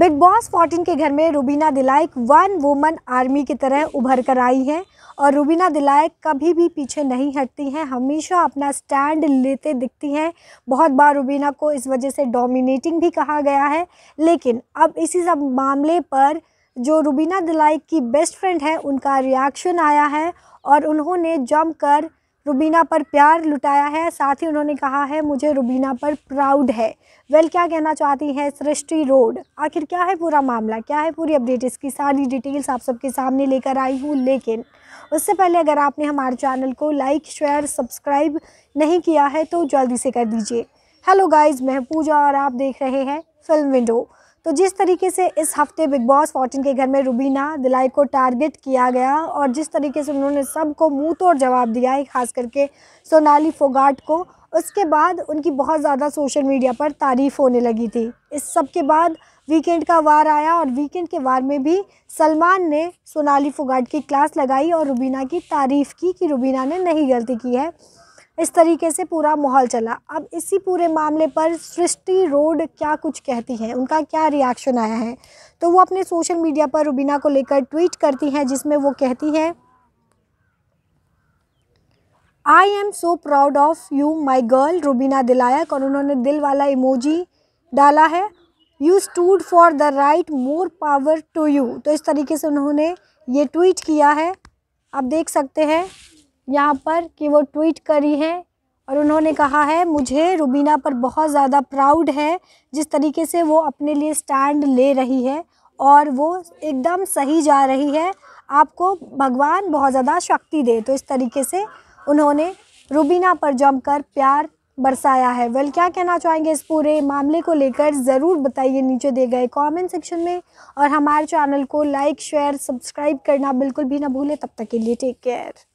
big boss 14 के घर में Rubina Dilaik one woman army की तरह उभर कर आई हैं और रूबीना दिलाइक कभी भी पीछे नहीं हटती हैं हमेशा अपना स्टैंड लेते दिखती हैं बहुत बार रूबीना को इस वजह से डोमिनेटिंग भी कहा गया है लेकिन अब इसी सब मामले पर जो रूबीना दिलाइक की बेस्ट फ्रेंड है उनका रिएक्शन आया है और उन्होंने जम कर रुबीना पर प्यार लुटाया है साथ ही उन्होंने कहा है मुझे रुबीना पर प्राउड है वेल क्या कहना चाहती है सृष्टि रोड आखिर क्या है पूरा मामला क्या है पूरी अपडेट इसकी सारी डिटेल्स आप सबके सामने लेकर आई हूँ लेकिन उससे पहले अगर आपने हमारे चैनल को लाइक शेयर सब्सक्राइब नहीं किया है तो जल्दी से कर दीजिए हेलो गाइज मैं पूजा और आप देख रहे हैं फिल्म विंडो तो जिस तरीके से इस हफ्ते बिग बॉस फोर्टीन के घर में रुबीना दिलाई को टारगेट किया गया और जिस तरीके से उन्होंने सबको मुँह तोड़ जवाब दिया है खास करके सोनाली फोगाट को उसके बाद उनकी बहुत ज़्यादा सोशल मीडिया पर तारीफ़ होने लगी थी इस सब के बाद वीकेंड का वार आया और वीकेंड के वार में भी सलमान ने सोनाली फोगाट की क्लास लगाई और रुबीना की तारीफ़ की कि रुबीना ने नहीं गलती की है इस तरीके से पूरा माहौल चला अब इसी पूरे मामले पर सृष्टि रोड क्या कुछ कहती हैं उनका क्या रिएक्शन आया है तो वो अपने सोशल मीडिया पर रुबीना को लेकर ट्वीट करती हैं जिसमें वो कहती हैं I am so proud of you my girl Rubina Dilaik और उन्होंने दिल वाला इमोजी डाला है you stood for the right more power to you तो इस तरीके से उन्होंने ये ट्वीट किया है आप देख सकते हैं यहाँ पर कि वो ट्वीट करी है और उन्होंने कहा है मुझे रुबीना पर बहुत ज़्यादा प्राउड है जिस तरीके से वो अपने लिए स्टैंड ले रही है और वो एकदम सही जा रही है आपको भगवान बहुत ज़्यादा शक्ति दे तो इस तरीके से उन्होंने रुबीना पर जमकर प्यार बरसाया है वेल क्या कहना चाहेंगे इस पूरे मामले को लेकर ज़रूर बताइए नीचे दिए गए कमेंट सेक्शन में और हमारे चैनल को लाइक शेयर सब्सक्राइब करना बिल्कुल भी ना भूलें तब तक के लिए टेक केयर